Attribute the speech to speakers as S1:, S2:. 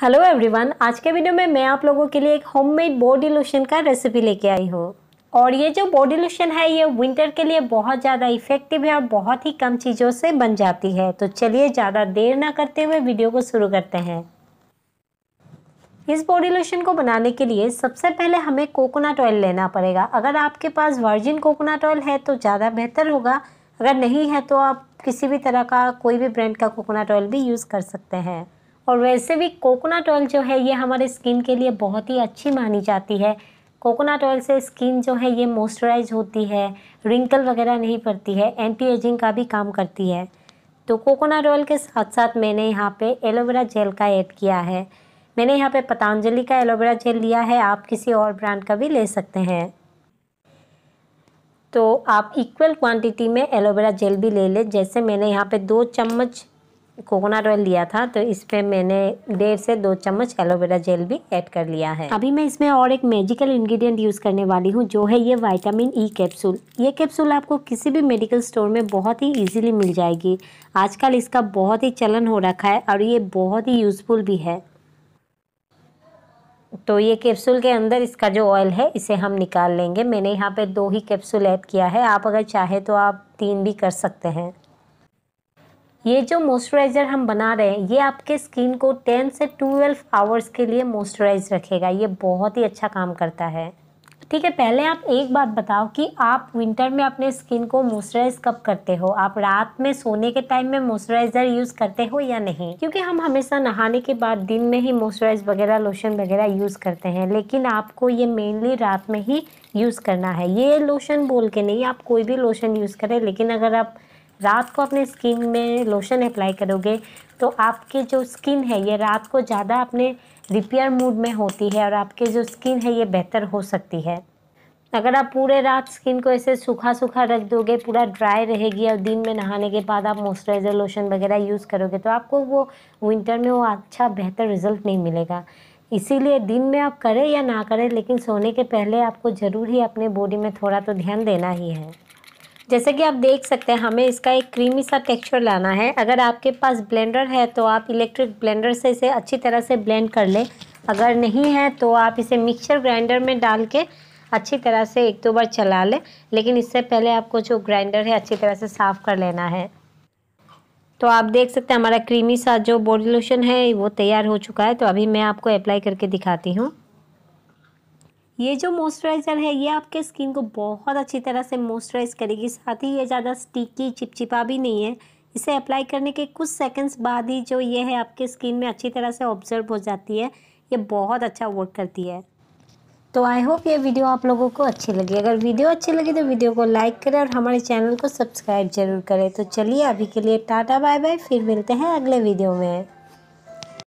S1: hello everyone आज के video में मैं आप लोगों के लिए एक होममेड बॉडी लोशन का रेसिपी लेके आई हूँ और ये जो बॉडी लोशन है ये विंटर के लिए बहुत ज़्यादा इफेक्टिव है और बहुत ही कम चीज़ों से बन जाती है तो चलिए ज़्यादा देर ना करते हुए वीडियो को शुरू करते हैं इस बॉडी लोशन को बनाने के लिए सबसे पहले हमें कोकोनट ऑयल लेना पड़ेगा अगर आपके पास वर्जिन कोकोनट ऑयल है तो ज़्यादा बेहतर होगा अगर नहीं है तो आप किसी भी तरह का कोई भी ब्रांड का कोकोनट ऑयल भी यूज़ कर सकते हैं और वैसे भी कोकोनट ऑयल जो है ये हमारे स्किन के लिए बहुत ही अच्छी मानी जाती है कोकोनट ऑयल से स्किन जो है ये मॉइस्चराइज होती है रिंकल वगैरह नहीं पड़ती है एंटी एजिंग का भी काम करती है तो कोकोनट ऑयल के साथ साथ मैंने यहाँ पे एलोवेरा जेल का ऐड किया है मैंने यहाँ पे पतंजलि का एलोवेरा जेल लिया है आप किसी और ब्रांड का भी ले सकते हैं तो आप इक्वल क्वांटिटी में एलोवेरा जेल भी ले लें जैसे मैंने यहाँ पे दो चम्मच कोकोनट ऑयल लिया था तो इस पर मैंने डेढ़ से दो चम्मच एलोवेरा जेल भी ऐड कर लिया है अभी मैं इसमें और एक मेजिकल इंग्रेडिएंट यूज़ करने वाली हूँ जो है ये वाइटामिन ई e कैप्सूल ये कैप्सूल आपको किसी भी मेडिकल स्टोर में बहुत ही ईजिली मिल जाएगी आजकल इसका बहुत ही चलन हो रखा है और ये बहुत ही यूज़फुल भी है तो ये कैप्सूल के अंदर इसका जो ऑयल है इसे हम निकाल लेंगे मैंने यहाँ पे दो ही कैप्सूल ऐड किया है आप अगर चाहे तो आप तीन भी कर सकते हैं ये जो मॉइस्चराइज़र हम बना रहे हैं ये आपके स्किन को 10 से 12 आवर्स के लिए मॉइस्चराइज रखेगा ये बहुत ही अच्छा काम करता है ठीक है पहले आप एक बात बताओ कि आप विंटर में अपने स्किन को मॉइस्चराइज कब करते हो आप रात में सोने के टाइम में मॉइस्चराइजर यूज़ करते हो या नहीं क्योंकि हम हमेशा नहाने के बाद दिन में ही मॉइस्चराइज वगैरह लोशन वगैरह यूज़ करते हैं लेकिन आपको ये मेनली रात में ही यूज़ करना है ये लोशन बोल के नहीं आप कोई भी लोशन यूज़ करें लेकिन अगर आप रात को अपने स्किन में लोशन अप्लाई करोगे तो आपकी जो स्किन है ये रात को ज़्यादा अपने रिपेयर मूड में होती है और आपकी जो स्किन है ये बेहतर हो सकती है अगर आप पूरे रात स्किन को ऐसे सूखा सूखा रख दोगे पूरा ड्राई रहेगी और दिन में नहाने के बाद आप मॉइस्चराइज़र लोशन वगैरह यूज़ करोगे तो आपको वो विंटर में वो अच्छा बेहतर रिजल्ट नहीं मिलेगा इसीलिए दिन में आप करें या ना करें लेकिन सोने के पहले आपको ज़रूर ही अपने बॉडी में थोड़ा तो ध्यान देना ही है जैसे कि आप देख सकते हैं हमें इसका एक क्रीमी सा टेक्सचर लाना है अगर आपके पास ब्लेंडर है तो आप इलेक्ट्रिक ब्लेंडर से इसे अच्छी तरह से ब्लेंड कर लें अगर नहीं है तो आप इसे मिक्सचर ग्राइंडर में डाल के अच्छी तरह से एक दो बार चला लें लेकिन इससे पहले आपको जो ग्राइंडर है अच्छी तरह से साफ़ कर लेना है तो आप देख सकते हैं हमारा क्रीमी सा जो बॉडी लोशन है वो तैयार हो चुका है तो अभी मैं आपको अप्लाई करके दिखाती हूँ ये जो मॉइस्चराइज़र है ये आपके स्किन को बहुत अच्छी तरह से मॉइस्चराइज करेगी साथ ही ये ज़्यादा स्टिकी चिपचिपा भी नहीं है इसे अप्लाई करने के कुछ सेकंड्स बाद ही जो ये है आपके स्किन में अच्छी तरह से ऑब्जर्व हो जाती है ये बहुत अच्छा वर्क करती है तो आई होप ये वीडियो आप लोगों को अच्छी लगी अगर वीडियो अच्छी लगी तो वीडियो को लाइक करें और हमारे चैनल को सब्सक्राइब जरूर करें तो चलिए अभी के लिए टाटा बाय बाय फिर मिलते हैं अगले वीडियो में